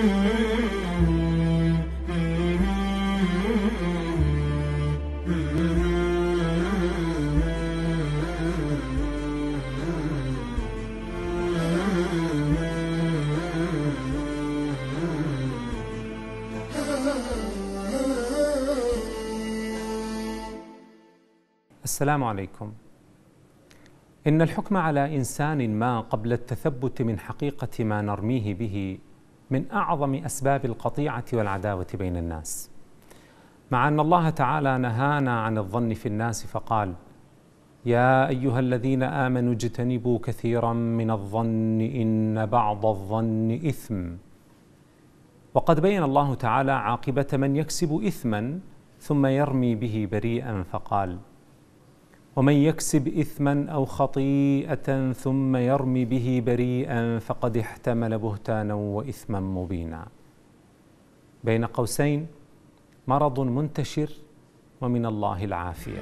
السلام عليكم إن الحكم على إنسان ما قبل التثبت من حقيقة ما نرميه به من أعظم أسباب القطيعة والعداوة بين الناس مع أن الله تعالى نهانا عن الظن في الناس فقال يا أيها الذين آمنوا اجتنبوا كثيرا من الظن إن بعض الظن إثم وقد بين الله تعالى عاقبة من يكسب إثما ثم يرمي به بريئا فقال ومن يكسب اثما او خطيئه ثم يرمي به بريئا فقد احتمل بهتانا واثما مبينا بين قوسين مرض منتشر ومن الله العافيه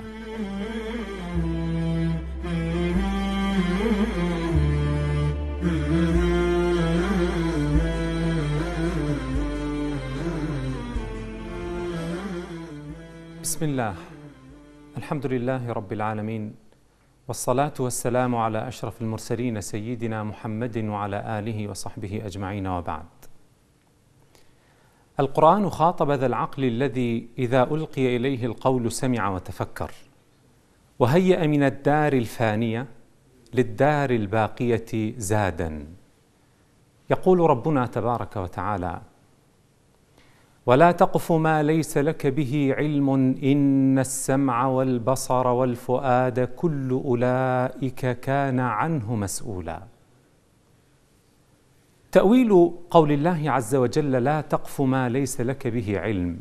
بسم الله الحمد لله رب العالمين والصلاة والسلام على أشرف المرسلين سيدنا محمد وعلى آله وصحبه أجمعين وبعد القرآن خاطب ذا العقل الذي إذا ألقي إليه القول سمع وتفكر وهيأ من الدار الفانية للدار الباقية زادا يقول ربنا تبارك وتعالى ولا تقف ما ليس لك به علم إن السمع والبصر والفؤاد كل أولئك كان عنه مسؤولا تأويل قول الله عز وجل لا تقف ما ليس لك به علم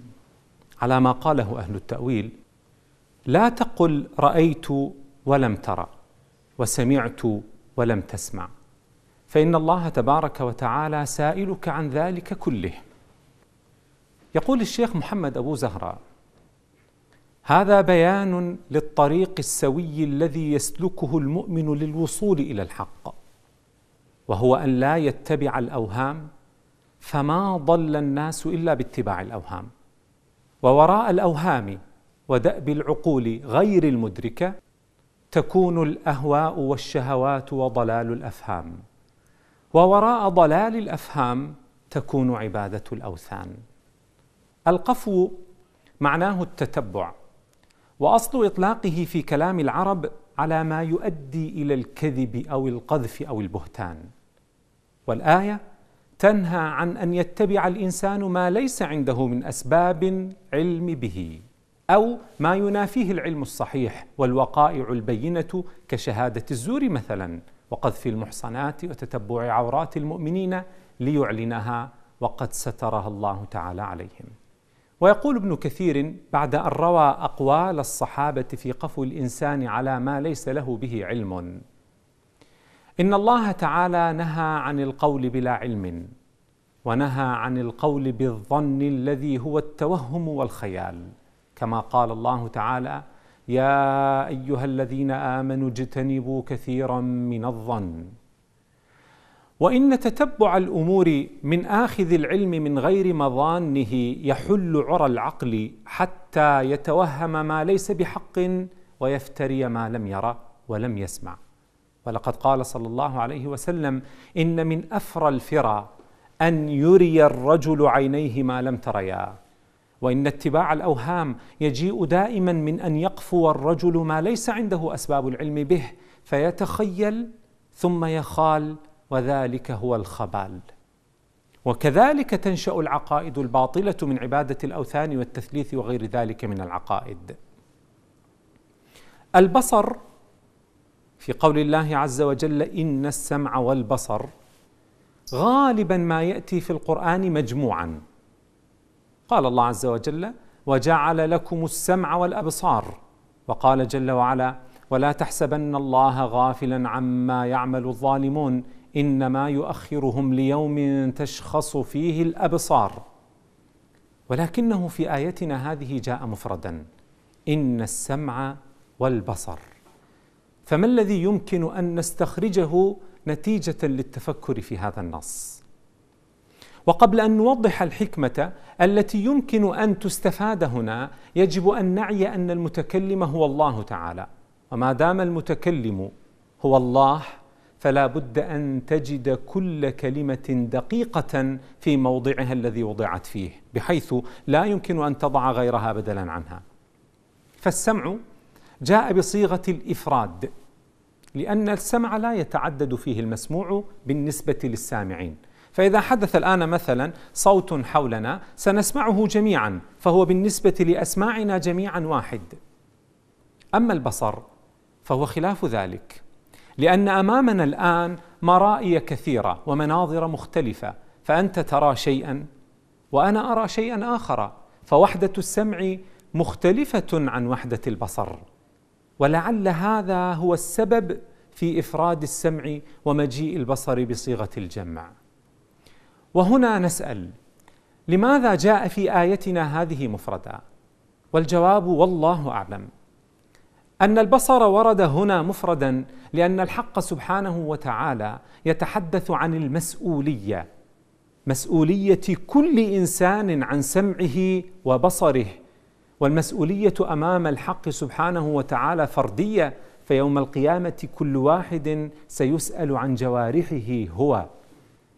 على ما قاله أهل التأويل لا تقل رأيت ولم ترى وسمعت ولم تسمع فإن الله تبارك وتعالى سائلك عن ذلك كله يقول الشيخ محمد أبو زهرة هذا بيان للطريق السوي الذي يسلكه المؤمن للوصول إلى الحق وهو أن لا يتبع الأوهام فما ضل الناس إلا باتباع الأوهام ووراء الأوهام ودأب العقول غير المدركة تكون الأهواء والشهوات وضلال الأفهام ووراء ضلال الأفهام تكون عبادة الأوثان القفو معناه التتبع واصل اطلاقه في كلام العرب على ما يؤدي الى الكذب او القذف او البهتان والايه تنهى عن ان يتبع الانسان ما ليس عنده من اسباب علم به او ما ينافيه العلم الصحيح والوقائع البينه كشهاده الزور مثلا وقذف المحصنات وتتبع عورات المؤمنين ليعلنها وقد سترها الله تعالى عليهم ويقول ابن كثير بعد أن روى أقوال الصحابة في قفو الإنسان على ما ليس له به علم إن الله تعالى نهى عن القول بلا علم ونهى عن القول بالظن الذي هو التوهم والخيال كما قال الله تعالى يا أيها الذين آمنوا اجتنبوا كثيرا من الظن وان تتبع الامور من اخذ العلم من غير مظانه يحل عرى العقل حتى يتوهم ما ليس بحق ويفتري ما لم يرى ولم يسمع ولقد قال صلى الله عليه وسلم ان من افرى الفرى ان يري الرجل عينيه ما لم تريا وان اتباع الاوهام يجيء دائما من ان يقفو الرجل ما ليس عنده اسباب العلم به فيتخيل ثم يخال وذلك هو الخبال وكذلك تنشا العقائد الباطله من عباده الاوثان والتثليث وغير ذلك من العقائد البصر في قول الله عز وجل ان السمع والبصر غالبا ما ياتي في القران مجموعا قال الله عز وجل وجعل لكم السمع والابصار وقال جل وعلا ولا تحسبن الله غافلا عما يعمل الظالمون انما يؤخرهم ليوم تشخص فيه الابصار ولكنه في ايتنا هذه جاء مفردا ان السمع والبصر فما الذي يمكن ان نستخرجه نتيجه للتفكر في هذا النص وقبل ان نوضح الحكمه التي يمكن ان تستفاد هنا يجب ان نعي ان المتكلم هو الله تعالى وما دام المتكلم هو الله فلا بد ان تجد كل كلمه دقيقه في موضعها الذي وضعت فيه بحيث لا يمكن ان تضع غيرها بدلا عنها فالسمع جاء بصيغه الافراد لان السمع لا يتعدد فيه المسموع بالنسبه للسامعين فاذا حدث الان مثلا صوت حولنا سنسمعه جميعا فهو بالنسبه لاسماعنا جميعا واحد اما البصر فهو خلاف ذلك لأن أمامنا الآن مرائي كثيرة ومناظر مختلفة فأنت ترى شيئا وأنا أرى شيئا آخر فوحدة السمع مختلفة عن وحدة البصر ولعل هذا هو السبب في إفراد السمع ومجيء البصر بصيغة الجمع وهنا نسأل لماذا جاء في آيتنا هذه مفردة والجواب والله أعلم أن البصر ورد هنا مفردا لأن الحق سبحانه وتعالى يتحدث عن المسؤولية مسؤولية كل إنسان عن سمعه وبصره والمسؤولية أمام الحق سبحانه وتعالى فردية فيوم القيامة كل واحد سيسأل عن جوارحه هو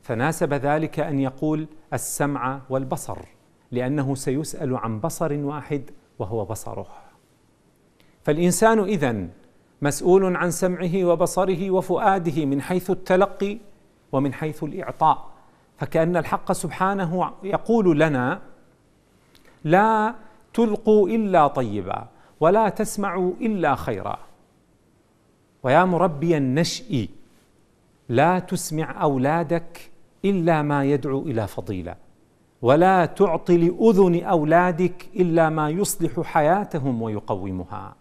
فناسب ذلك أن يقول السمع والبصر لأنه سيسأل عن بصر واحد وهو بصره فالإنسان إذا مسؤول عن سمعه وبصره وفؤاده من حيث التلقي ومن حيث الإعطاء فكأن الحق سبحانه يقول لنا لا تلقوا إلا طيبا ولا تسمعوا إلا خيرا ويا مربي النشء لا تسمع أولادك إلا ما يدعو إلى فضيلة ولا تعطي لأذن أولادك إلا ما يصلح حياتهم ويقومها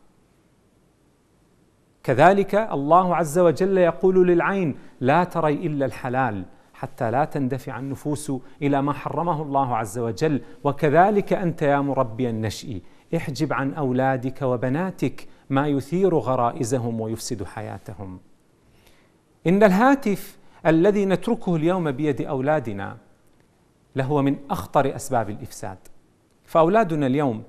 كذلك الله عز وجل يقول للعين لا تري إلا الحلال حتى لا تندفع النفوس إلى ما حرمه الله عز وجل وكذلك أنت يا مربي النشئ احجب عن أولادك وبناتك ما يثير غرائزهم ويفسد حياتهم إن الهاتف الذي نتركه اليوم بيد أولادنا لهو من أخطر أسباب الإفساد فأولادنا اليوم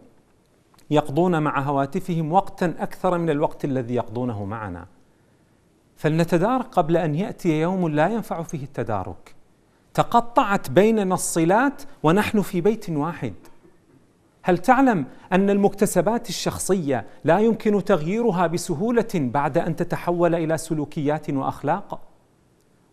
يقضون مع هواتفهم وقتا اكثر من الوقت الذي يقضونه معنا فلنتدارك قبل ان ياتي يوم لا ينفع فيه التدارك تقطعت بيننا الصلات ونحن في بيت واحد هل تعلم ان المكتسبات الشخصيه لا يمكن تغييرها بسهوله بعد ان تتحول الى سلوكيات واخلاق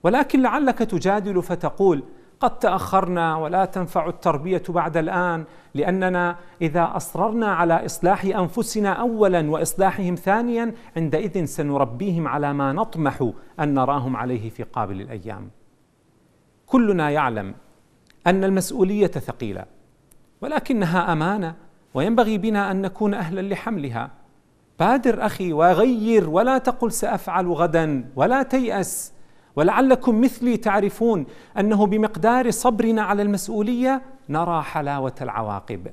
ولكن لعلك تجادل فتقول قد تاخرنا ولا تنفع التربيه بعد الان لاننا اذا اصررنا على اصلاح انفسنا اولا واصلاحهم ثانيا عندئذ سنربيهم على ما نطمح ان نراهم عليه في قابل الايام كلنا يعلم ان المسؤوليه ثقيله ولكنها امانه وينبغي بنا ان نكون اهلا لحملها بادر اخي وغير ولا تقل سافعل غدا ولا تياس ولعلكم مثلي تعرفون انه بمقدار صبرنا على المسؤوليه نرى حلاوه العواقب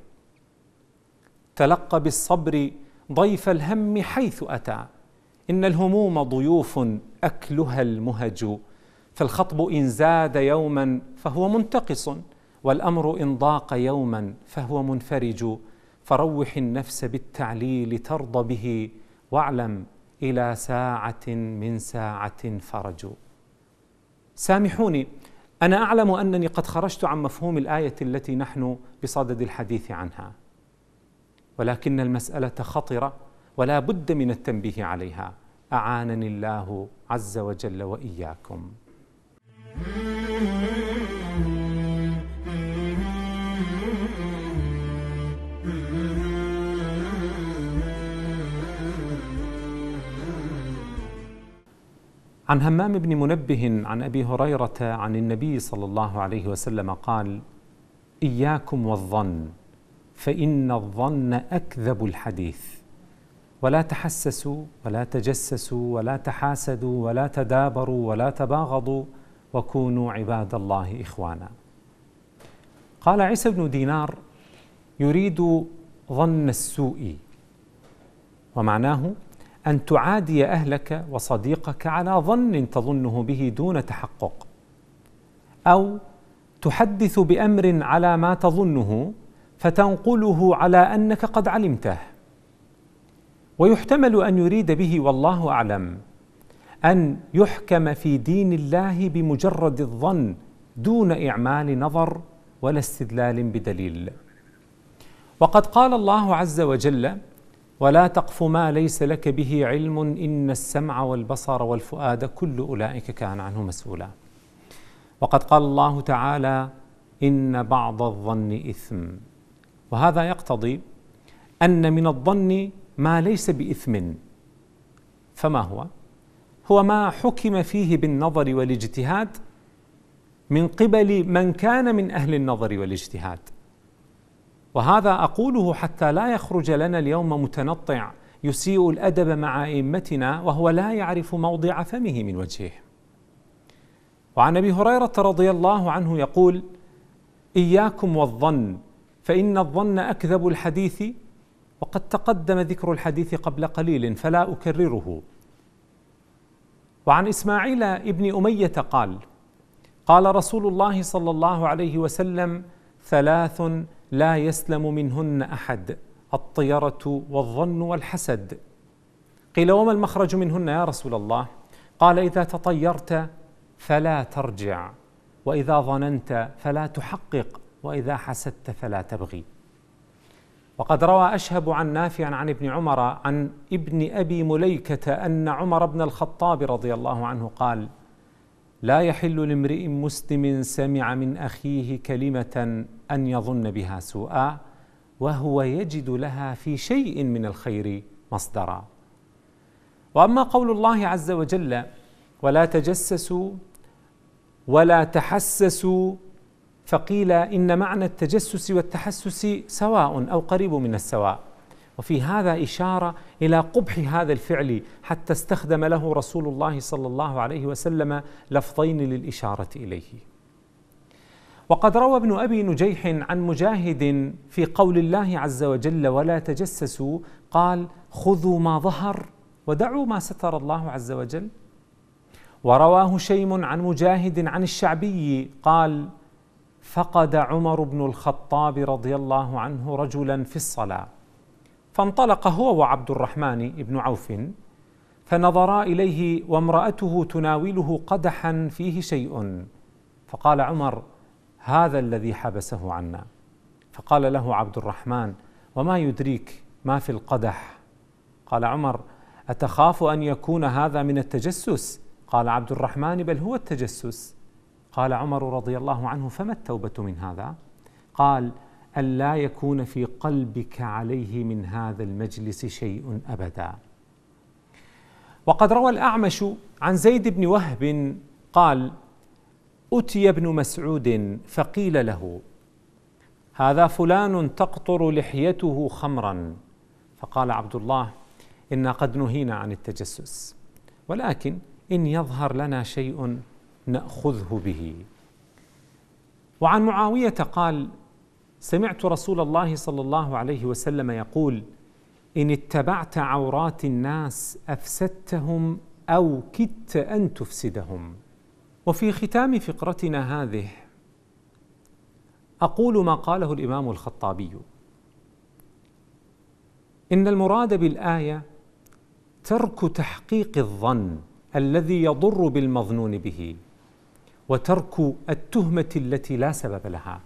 تلقى بالصبر ضيف الهم حيث اتى ان الهموم ضيوف اكلها المهج فالخطب ان زاد يوما فهو منتقص والامر ان ضاق يوما فهو منفرج فروح النفس بالتعليل ترضى به واعلم الى ساعه من ساعه فرجوا سامحوني أنا أعلم أنني قد خرجت عن مفهوم الآية التي نحن بصدد الحديث عنها ولكن المسألة خطرة ولا بد من التنبيه عليها أعانني الله عز وجل وإياكم عن همام بن منبه عن ابي هريره عن النبي صلى الله عليه وسلم قال اياكم والظن فان الظن اكذب الحديث ولا تحسسوا ولا تجسسوا ولا تحاسدوا ولا تدابروا ولا تباغضوا وكونوا عباد الله اخوانا قال عيسى بن دينار يريد ظن السوء ومعناه أن تعادي أهلك وصديقك على ظن تظنه به دون تحقق أو تحدث بأمر على ما تظنه فتنقله على أنك قد علمته ويحتمل أن يريد به والله أعلم أن يحكم في دين الله بمجرد الظن دون إعمال نظر ولا استدلال بدليل وقد قال الله عز وجل ولا تقف ما ليس لك به علم إن السمع والبصر والفؤاد كل أولئك كان عنه مسؤولا وقد قال الله تعالى إن بعض الظن إثم وهذا يقتضي أن من الظن ما ليس بإثم فما هو؟ هو ما حكم فيه بالنظر والاجتهاد من قبل من كان من أهل النظر والاجتهاد وهذا اقوله حتى لا يخرج لنا اليوم متنطع يسيء الادب مع ائمتنا وهو لا يعرف موضع فمه من وجهه. وعن ابي هريره رضي الله عنه يقول: اياكم والظن فان الظن اكذب الحديث وقد تقدم ذكر الحديث قبل قليل فلا اكرره. وعن اسماعيل ابن اميه قال: قال رسول الله صلى الله عليه وسلم: ثلاث لا يسلم منهن احد الطيره والظن والحسد قيل وما المخرج منهن يا رسول الله قال اذا تطيرت فلا ترجع واذا ظننت فلا تحقق واذا حسدت فلا تبغي وقد روى اشهب عن نافع عن ابن عمر عن ابن ابي مليكه ان عمر بن الخطاب رضي الله عنه قال لا يحل لامرئ مسلم سمع من اخيه كلمه ان يظن بها سوءا وهو يجد لها في شيء من الخير مصدرا واما قول الله عز وجل ولا تجسسوا ولا تحسسوا فقيل ان معنى التجسس والتحسس سواء او قريب من السواء وفي هذا إشارة إلى قبح هذا الفعل حتى استخدم له رسول الله صلى الله عليه وسلم لفظين للإشارة إليه وقد روى ابن ابي نجيح عن مجاهد في قول الله عز وجل ولا تجسسوا قال خذوا ما ظهر ودعوا ما ستر الله عز وجل ورواه شيم عن مجاهد عن الشعبي قال فقد عمر بن الخطاب رضي الله عنه رجلا في الصلاه فانطلق هو وعبد الرحمن بن عوف فنظرا اليه وامراته تناوله قدحا فيه شيء فقال عمر هذا الذي حبسه عنا فقال له عبد الرحمن وما يدريك ما في القدح قال عمر اتخاف ان يكون هذا من التجسس قال عبد الرحمن بل هو التجسس قال عمر رضي الله عنه فما التوبه من هذا قال ألا يكون في قلبك عليه من هذا المجلس شيء أبدا وقد روى الأعمش عن زيد بن وهب قال أتي ابن مسعود فقيل له هذا فلان تقطر لحيته خمرا فقال عبد الله إنا قد نهينا عن التجسس ولكن إن يظهر لنا شيء نأخذه به وعن معاوية قال سمعت رسول الله صلى الله عليه وسلم يقول ان اتبعت عورات الناس افسدتهم او كدت ان تفسدهم وفي ختام فقرتنا هذه اقول ما قاله الامام الخطابي ان المراد بالايه ترك تحقيق الظن الذي يضر بالمظنون به وترك التهمه التي لا سبب لها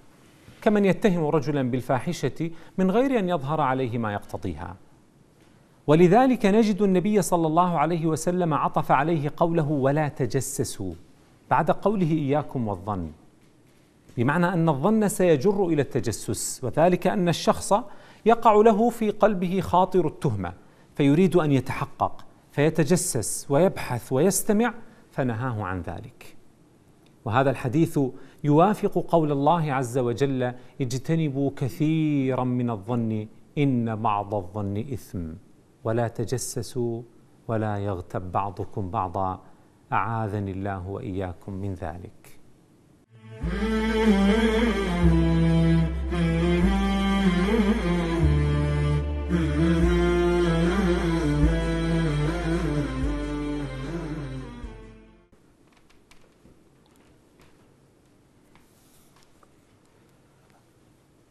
كمن يتهم رجلا بالفاحشة من غير أن يظهر عليه ما يقتضيها ولذلك نجد النبي صلى الله عليه وسلم عطف عليه قوله ولا تجسسوا بعد قوله إياكم والظن بمعنى أن الظن سيجر إلى التجسس وذلك أن الشخص يقع له في قلبه خاطر التهمة فيريد أن يتحقق فيتجسس ويبحث ويستمع فنهاه عن ذلك وهذا الحديث يوافق قول الله عز وجل اجتنبوا كثيرا من الظن إن بعض الظن إثم ولا تجسسوا ولا يغتب بعضكم بعضا أعاذني الله وإياكم من ذلك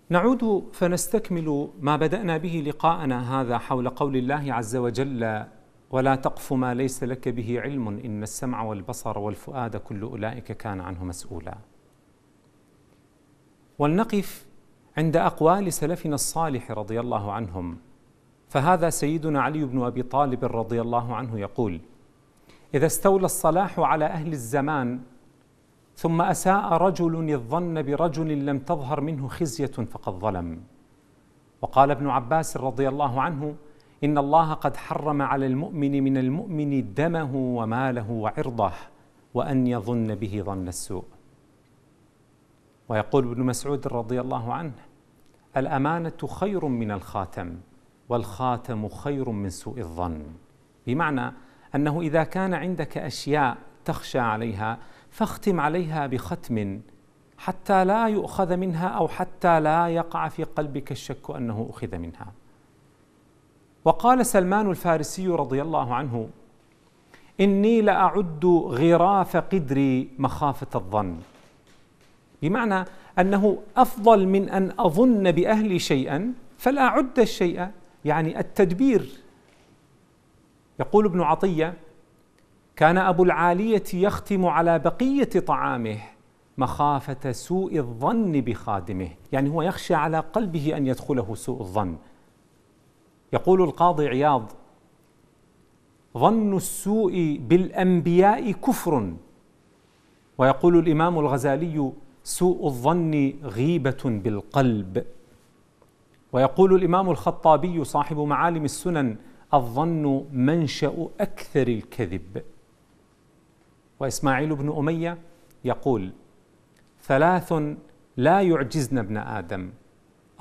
نعود فنستكمل ما بدأنا به لقاءنا هذا حول قول الله عز وجل ولا تقف ما ليس لك به علم إن السمع والبصر والفؤاد كل أولئك كان عنه مسؤولا ولنقف عند أقوال سلفنا الصالح رضي الله عنهم فهذا سيدنا علي بن أبي طالب رضي الله عنه يقول إذا استولى الصلاح على أهل الزمان ثم أساء رجل الظن برجل لم تظهر منه خزية فقد ظلم وقال ابن عباس رضي الله عنه إن الله قد حرم على المؤمن من المؤمن دمه وماله وعرضه وأن يظن به ظن السوء ويقول ابن مسعود رضي الله عنه الأمانة خير من الخاتم والخاتم خير من سوء الظن بمعنى أنه إذا كان عندك أشياء تخشى عليها فاختم عليها بختم حتى لا يؤخذ منها او حتى لا يقع في قلبك الشك انه اخذ منها وقال سلمان الفارسي رضي الله عنه اني لاعد غراف قدري مخافه الظن بمعنى انه افضل من ان اظن باهلي شيئا فلا اعد الشيء يعني التدبير يقول ابن عطيه كان أبو العالية يختم على بقية طعامه مخافة سوء الظن بخادمه، يعني هو يخشى على قلبه أن يدخله سوء الظن. يقول القاضي عياض: ظن السوء بالأنبياء كفر، ويقول الإمام الغزالي: سوء الظن غيبة بالقلب. ويقول الإمام الخطابي صاحب معالم السنن: الظن منشأ أكثر الكذب. وإسماعيل بن أمية يقول ثلاث لا يعجزن ابن آدم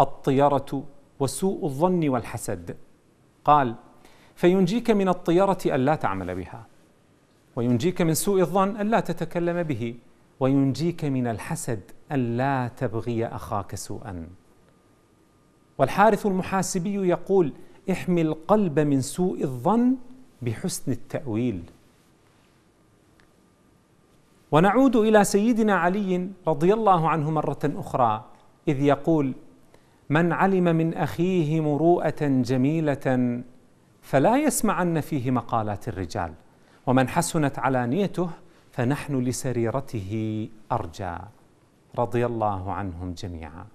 الطيرة وسوء الظن والحسد قال فينجيك من الطيرة ألا تعمل بها وينجيك من سوء الظن ألا تتكلم به وينجيك من الحسد ألا تبغي أخاك سوءا والحارث المحاسبي يقول احمي القلب من سوء الظن بحسن التأويل ونعود الى سيدنا علي رضي الله عنه مره اخرى اذ يقول من علم من اخيه مروءه جميله فلا يسمعن فيه مقالات الرجال ومن حسنت علانيته فنحن لسريرته ارجى رضي الله عنهم جميعا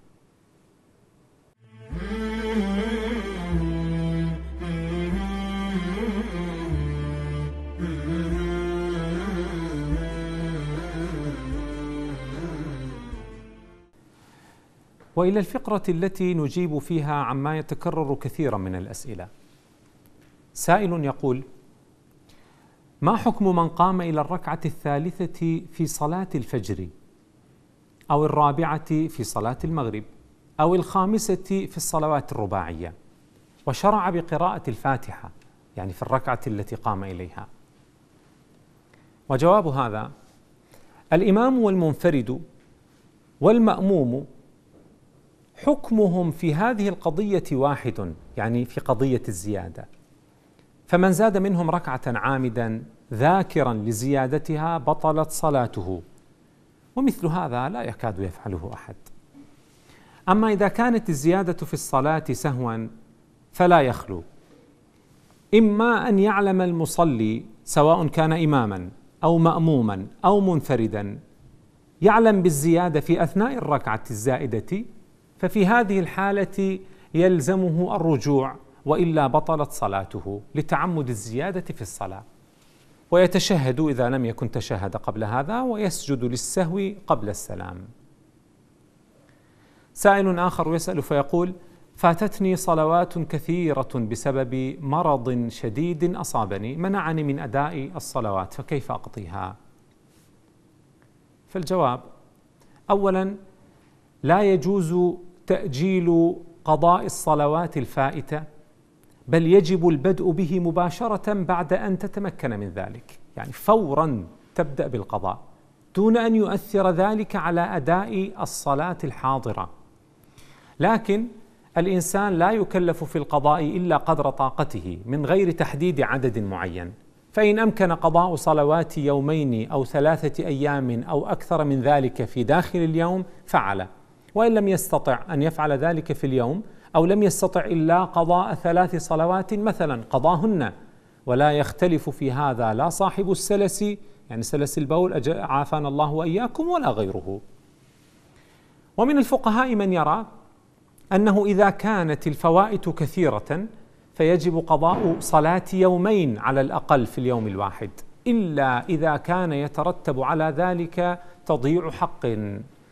والى الفقره التي نجيب فيها عما يتكرر كثيرا من الاسئله. سائل يقول: ما حكم من قام الى الركعه الثالثه في صلاه الفجر او الرابعه في صلاه المغرب او الخامسه في الصلوات الرباعيه وشرع بقراءه الفاتحه يعني في الركعه التي قام اليها. وجواب هذا الامام والمنفرد والماموم حكمهم في هذه القضية واحد يعني في قضية الزيادة فمن زاد منهم ركعة عامدا ذاكرا لزيادتها بطلت صلاته ومثل هذا لا يكاد يفعله أحد أما إذا كانت الزيادة في الصلاة سهوا فلا يخلو إما أن يعلم المصلي سواء كان إماما أو مأموما أو منفردا يعلم بالزيادة في أثناء الركعة الزائدة ففي هذه الحالة يلزمه الرجوع والا بطلت صلاته لتعمد الزياده في الصلاه ويتشهد اذا لم يكن تشهد قبل هذا ويسجد للسهو قبل السلام سائل اخر يسال فيقول فاتتني صلوات كثيره بسبب مرض شديد اصابني منعني من اداء الصلوات فكيف اقضيها فالجواب اولا لا يجوز تاجيل قضاء الصلوات الفائته بل يجب البدء به مباشره بعد ان تتمكن من ذلك يعني فورا تبدا بالقضاء دون ان يؤثر ذلك على اداء الصلاه الحاضره لكن الانسان لا يكلف في القضاء الا قدر طاقته من غير تحديد عدد معين فان امكن قضاء صلوات يومين او ثلاثه ايام او اكثر من ذلك في داخل اليوم فعل وإن لم يستطع أن يفعل ذلك في اليوم أو لم يستطع إلا قضاء ثلاث صلوات مثلا قضاهن ولا يختلف في هذا لا صاحب السلس يعني سلس البول عافانا الله وإياكم ولا غيره ومن الفقهاء من يرى أنه إذا كانت الفوائت كثيرة فيجب قضاء صلاة يومين على الأقل في اليوم الواحد إلا إذا كان يترتب على ذلك تضييع حق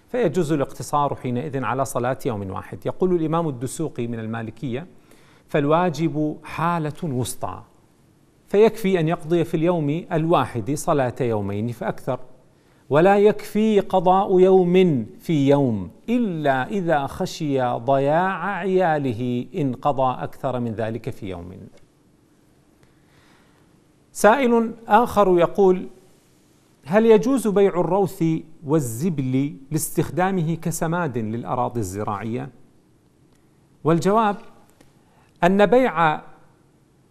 فيجوز الاقتصار حينئذ على صلاة يوم واحد يقول الإمام الدسوقي من المالكية فالواجب حالة وسطى فيكفي أن يقضي في اليوم الواحد صلاة يومين فأكثر ولا يكفي قضاء يوم في يوم إلا إذا خشي ضياع عياله إن قضى أكثر من ذلك في يوم سائل آخر يقول هل يجوز بيع الروث والزبل لاستخدامه كسماد للأراضي الزراعية؟ والجواب أن بيع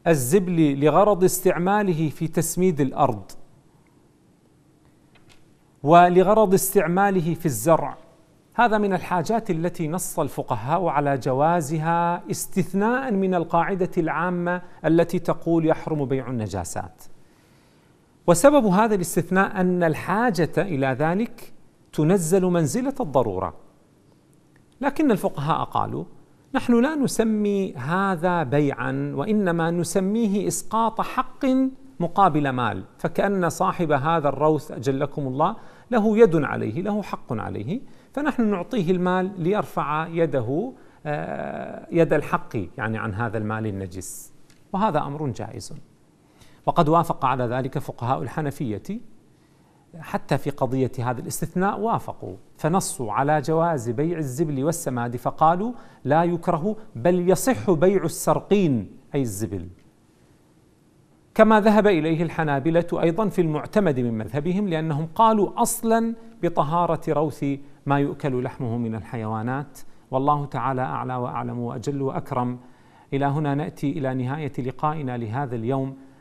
الزبل لغرض استعماله في تسميد الأرض ولغرض استعماله في الزرع هذا من الحاجات التي نص الفقهاء على جوازها استثناء من القاعدة العامة التي تقول يحرم بيع النجاسات وسبب هذا الاستثناء أن الحاجة إلى ذلك تنزل منزلة الضرورة لكن الفقهاء قالوا نحن لا نسمي هذا بيعا وإنما نسميه إسقاط حق مقابل مال فكأن صاحب هذا الروث أجلكم الله له يد عليه له حق عليه فنحن نعطيه المال ليرفع يده آه، يد الحق يعني عن هذا المال النجس وهذا أمر جائز وقد وافق على ذلك فقهاء الحنفية حتى في قضية هذا الاستثناء وافقوا فنصوا على جواز بيع الزبل والسماد فقالوا لا يكره بل يصح بيع السرقين أي الزبل كما ذهب إليه الحنابلة أيضا في المعتمد من مذهبهم لأنهم قالوا أصلا بطهارة روث ما يؤكل لحمه من الحيوانات والله تعالى أعلى وأعلم وأجل وأكرم إلى هنا نأتي إلى نهاية لقائنا لهذا اليوم